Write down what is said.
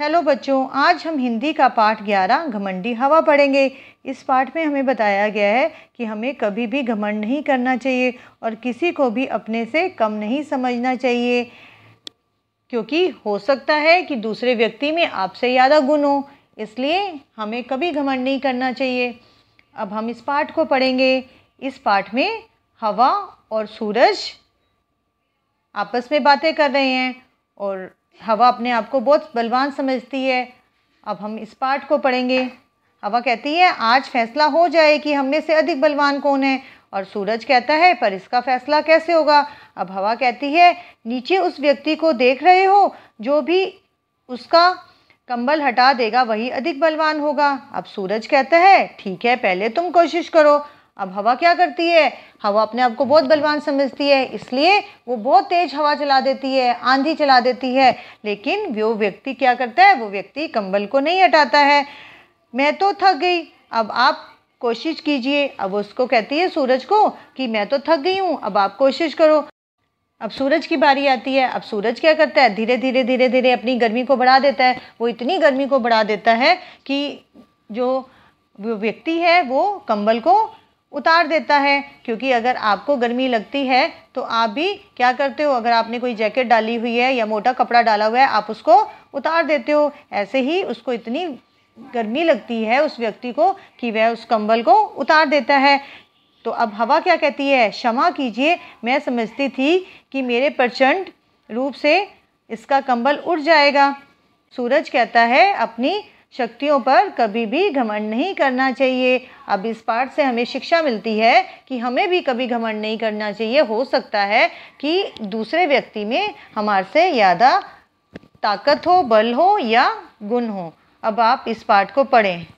hello बच्चों आज हम हिंदी का पाठ 11 घमंडी हवा पढ़ेंगे इस पाठ में हमें बताया गया है कि हमें कभी भी घमंड नहीं करना चाहिए और किसी को भी अपने से कम नहीं समझना चाहिए क्योंकि हो सकता है कि दूसरे व्यक्ति में आपसे ज़्यादा गुण हो इसलिए हमें कभी घमंड नहीं करना चाहिए अब हम इस पाठ को पढ़ेंगे इस पाठ में हवा और सूरज आपस में बातें कर रहे हैं और हवा अपने आप को बहुत बलवान समझती है अब हम इस पार्ट को पढ़ेंगे हवा कहती है आज फैसला हो जाए कि हम में से अधिक बलवान कौन है और सूरज कहता है पर इसका फैसला कैसे होगा अब हवा कहती है नीचे उस व्यक्ति को देख रहे हो जो भी उसका कंबल हटा देगा वही अधिक बलवान होगा अब सूरज कहता है ठीक है पहले तुम कोशिश करो अब हवा क्या करती है हवा अपने आप को बहुत बलवान समझती है इसलिए वो बहुत तेज हवा चला देती है आंधी चला देती है लेकिन वो व्यक्ति क्या करता है वो व्यक्ति कंबल को नहीं हटाता है मैं तो थक गई अब आप कोशिश कीजिए अब उसको कहती है सूरज को कि मैं तो थक गई हूँ अब आप कोशिश करो अब सूरज की बारी आती है अब सूरज क्या करता है धीरे धीरे धीरे धीरे अपनी गर्मी को बढ़ा देता है वो इतनी गर्मी को बढ़ा देता है कि जो व्यक्ति है वो कंबल को उतार देता है क्योंकि अगर आपको गर्मी लगती है तो आप भी क्या करते हो अगर आपने कोई जैकेट डाली हुई है या मोटा कपड़ा डाला हुआ है आप उसको उतार देते हो ऐसे ही उसको इतनी गर्मी लगती है उस व्यक्ति को कि वह उस कंबल को उतार देता है तो अब हवा क्या कहती है क्षमा कीजिए मैं समझती थी कि मेरे प्रचंड रूप से इसका कंबल उड़ जाएगा सूरज कहता है अपनी शक्तियों पर कभी भी घमंड नहीं करना चाहिए अब इस पाठ से हमें शिक्षा मिलती है कि हमें भी कभी घमंड नहीं करना चाहिए हो सकता है कि दूसरे व्यक्ति में हमारे से ज़्यादा ताकत हो बल हो या गुण हो अब आप इस पाठ को पढ़ें